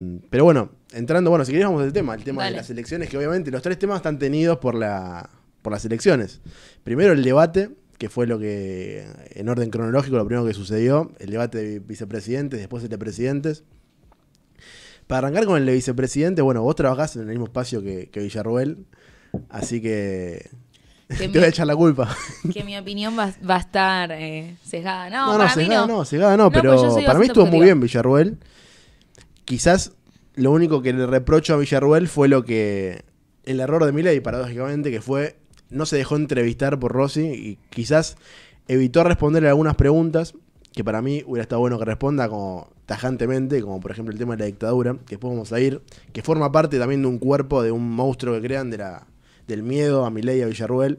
Mm, pero bueno, entrando, bueno, si querés vamos tema, el tema de las elecciones, que obviamente los tres temas están tenidos por, la, por las elecciones. Primero el debate, que fue lo que, en orden cronológico, lo primero que sucedió, el debate de vicepresidentes, después el de presidentes. Para arrancar con el de vicepresidente, bueno, vos trabajás en el mismo espacio que, que Villarruel, así que te voy a echar la culpa. Que mi opinión va, a estar eh, sesgada. No, no, no, para mí no. no, sesgada no, pues pero para mí estuvo muy bien Villarruel. Quizás lo único que le reprocho a Villarruel fue lo que. El error de Miley, paradójicamente, que fue. No se dejó entrevistar por Rossi y quizás evitó responderle algunas preguntas que para mí hubiera estado bueno que responda como tajantemente, como por ejemplo el tema de la dictadura, que después vamos a ir, que forma parte también de un cuerpo, de un monstruo que crean del miedo a Milei y a Villarruel.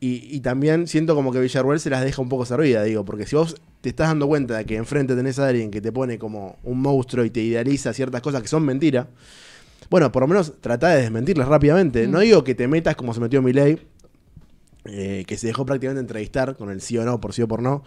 Y, y, también siento como que Villarruel se las deja un poco servida, digo, porque si vos te estás dando cuenta de que enfrente tenés a alguien que te pone como un monstruo y te idealiza ciertas cosas que son mentiras, Bueno, por lo menos trata de desmentirlas rápidamente. No digo que te metas como se metió miley eh, que se dejó prácticamente entrevistar con el sí o no, por sí o por no,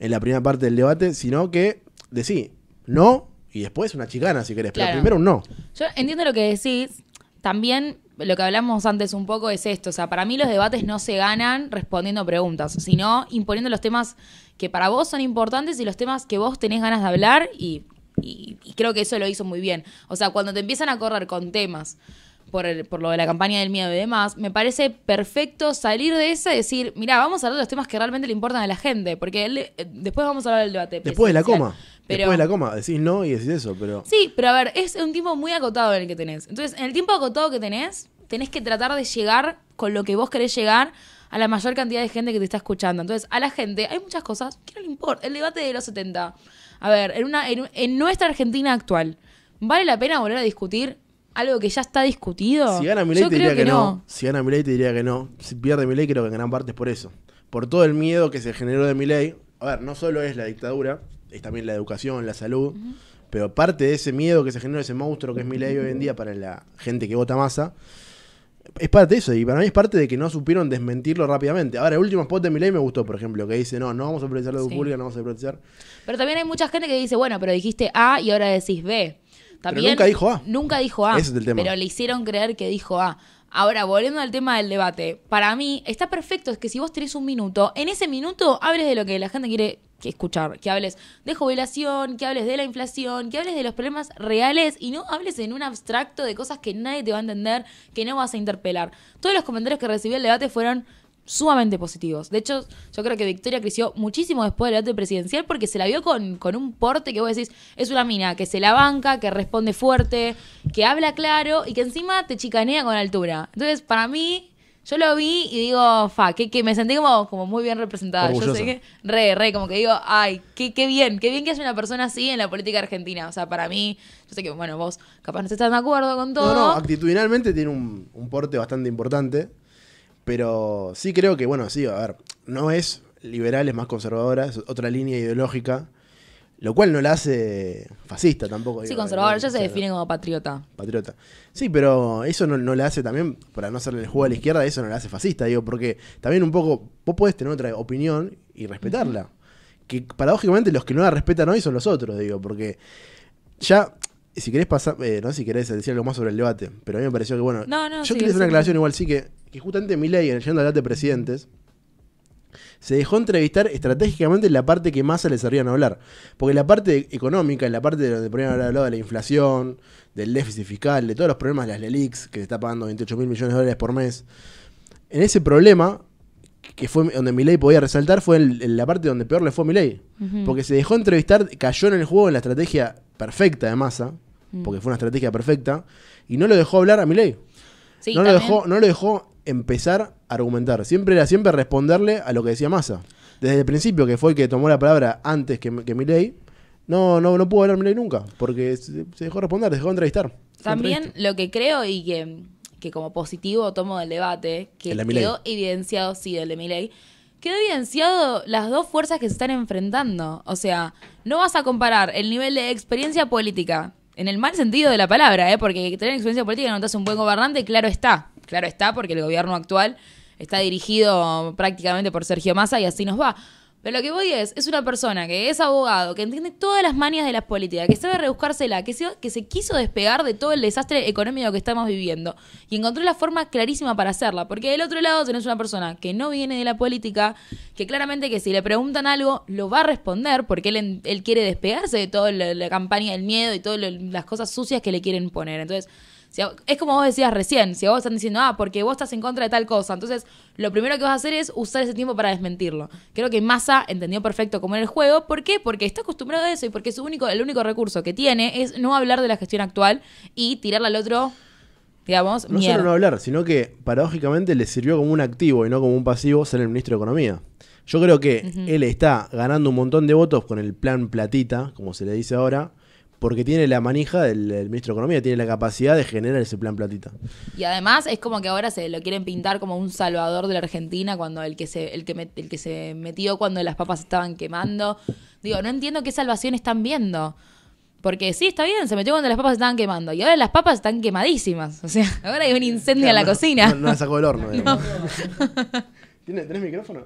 en la primera parte del debate, sino que decí no y después una chicana si querés, pero primero un no. Yo entiendo lo que decís. También lo que hablamos antes un poco es esto, o sea, para mí los debates no se ganan respondiendo preguntas, sino imponiendo los temas que para vos son importantes y los temas que vos tenés ganas de hablar y, creo que eso lo hizo muy bien. O sea, cuando te empiezan a correr con temas por, por lo de la campaña del miedo y demás, me parece perfecto salir de esa y decir, mira, vamos a hablar de los temas que realmente le importan a la gente, porque eh, después vamos a hablar del debate. Después de la coma. Pero, Después de la coma, decís no y decís eso, pero. Sí, pero a ver, es un tiempo muy acotado el que tenés. Entonces, en el tiempo acotado que tenés, tenés que tratar de llegar con lo que vos querés llegar a la mayor cantidad de gente que te está escuchando. Entonces, a la gente, hay muchas cosas que no le importa. El debate de los 70. A ver, en, una, en, nuestra Argentina actual, ¿vale la pena volver a discutir algo que ya está discutido? Si gana te diría que, no. Si gana Milei te diría que no. Si pierde Milei creo que en gran parte es por eso. Por todo el miedo que se generó de ley. A ver, no solo es la dictadura, es también la educación, la salud. Pero parte de ese miedo que se genera ese monstruo que es mi ley hoy en día para la gente que vota masa, es parte de eso. Y para mí es parte de que no supieron desmentirlo rápidamente. Ahora, el último spot de mi ley me gustó, por ejemplo, que dice: No, no vamos a privatizar la sí. no vamos a proteger. Pero también hay mucha gente que dice: Bueno, pero dijiste A y ahora decís B. También, pero nunca dijo A. Nunca dijo A. es tema. Pero le hicieron creer que dijo A. Ahora, volviendo al tema del debate, para mí está perfecto, es que si vos tenés un minuto, en ese minuto hables de lo que la gente quiere escuchar, que hables de jubilación, que hables de la inflación, que hables de los problemas reales y no hables en un abstracto de cosas que nadie te va a entender, que no vas a interpelar. Todos los comentarios que recibí el debate fueron sumamente positivos. De hecho, yo creo que Victoria creció muchísimo después del debate presidencial porque se la vio con, con un porte que vos decís, es una mina que se la banca, que responde fuerte, que habla claro y que encima te chicanea con altura. Entonces, para mí, yo lo vi y digo, fa, que, me sentí como, como muy bien representada. re, re, como que digo, ay, qué, qué bien, qué bien que haya una persona así en la política argentina. O sea, para mí, yo sé que, bueno, vos capaz no estás de acuerdo con todo. No, no, actitudinalmente tiene un, un porte bastante importante. Pero sí creo que, bueno, sí, a ver, no es liberal, es más conservadora, es otra línea ideológica lo cual no la hace fascista tampoco. Sí, conservador, ya se define como patriota. Patriota. Sí, pero eso no, no la hace también, para no hacerle el juego a la izquierda, eso no la hace fascista, digo, porque también un poco, vos podés tener otra opinión y respetarla. Que paradójicamente los que no la respetan hoy son los otros, digo, porque ya, si querés pasar, eh, no sé si querés decir algo más sobre el debate, pero a mí me pareció que, bueno, yo quiero hacer una aclaración igual, sí, que, justamente mi ley, en el al debate de presidentes, se dejó entrevistar estratégicamente la parte que más se le servían a hablar. Porque la parte económica, la parte de donde ponían hablado de la inflación, del déficit fiscal, de todos los problemas de las LELIX, que se está pagando 28 mil millones de dólares por mes. En ese problema, que fue donde Milei podía resaltar, fue en, la parte donde peor le fue a Milei. Porque se dejó entrevistar, cayó en el juego en la estrategia perfecta de Massa, mm. porque fue una estrategia perfecta, y no lo dejó hablar a Milei no, lo dejó, no dejó empezar a argumentar. Siempre era siempre responderle a lo que decía Massa. Desde el principio, que fue el que tomó la palabra antes que, que Milei, no, no, no pudo hablar Milei nunca, porque se, dejó responder, se dejó entrevistar. También lo que creo y que, que como positivo tomo del debate, que quedó evidenciado, sí, del de Milei, quedó evidenciado las dos fuerzas que se están enfrentando. O sea, no vas a comparar el nivel de experiencia política en el mal sentido de la palabra, ¿eh? porque tener experiencia política no te hace un buen gobernante, claro está, claro está, porque el gobierno actual está dirigido prácticamente por Sergio Massa y así nos va. Pero lo que voy es, es una persona que es abogado, que entiende todas las manias de las políticas, que sabe rebuscársela, que se, que se quiso despegar de todo el desastre económico que estamos viviendo y encontró la forma clarísima para hacerla. Porque del otro lado tenés una persona que no viene de la política, que claramente que si le preguntan algo lo va a responder porque él, él quiere despegarse de toda la, la, campaña del miedo y todas las cosas sucias que le quieren poner. Entonces es como vos decías recién, si vos están diciendo, ah, porque vos estás en contra de tal cosa, entonces lo primero que vas a hacer es usar ese tiempo para desmentirlo. Creo que Massa entendió perfecto cómo era el juego. ¿Por qué? Porque está acostumbrado a eso y porque su único, el único recurso que tiene es no hablar de la gestión actual y tirarla al otro digamos. No solo no hablar, sino que paradójicamente le sirvió como un activo y no como un pasivo ser el ministro de Economía. Yo creo que él está ganando un montón de votos con el plan platita, como se le dice ahora, porque tiene la manija del, ministro de Economía, tiene la capacidad de generar ese plan platita. Y además es como que ahora se lo quieren pintar como un salvador de la Argentina cuando el que se, el que el que se metió cuando las papas estaban quemando. Digo, no entiendo qué salvación están viendo. Porque sí, está bien, se metió cuando las papas estaban quemando. Y ahora las papas están quemadísimas. O sea, ahora hay un incendio en la cocina. No, la sacó del horno. ¿Tienes, ¿Tenés micrófono?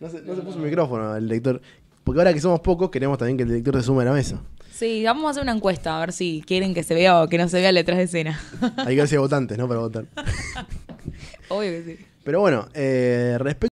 No se, no se puso micrófono el lector. Porque ahora que somos pocos, queremos también que el director se sume a la mesa. Sí, vamos a hacer una encuesta a ver si quieren que se vea o que no se vea letras de escena. Hay que ser votantes, ¿no? Para votar. Obvio que sí. Pero bueno, eh, respecto.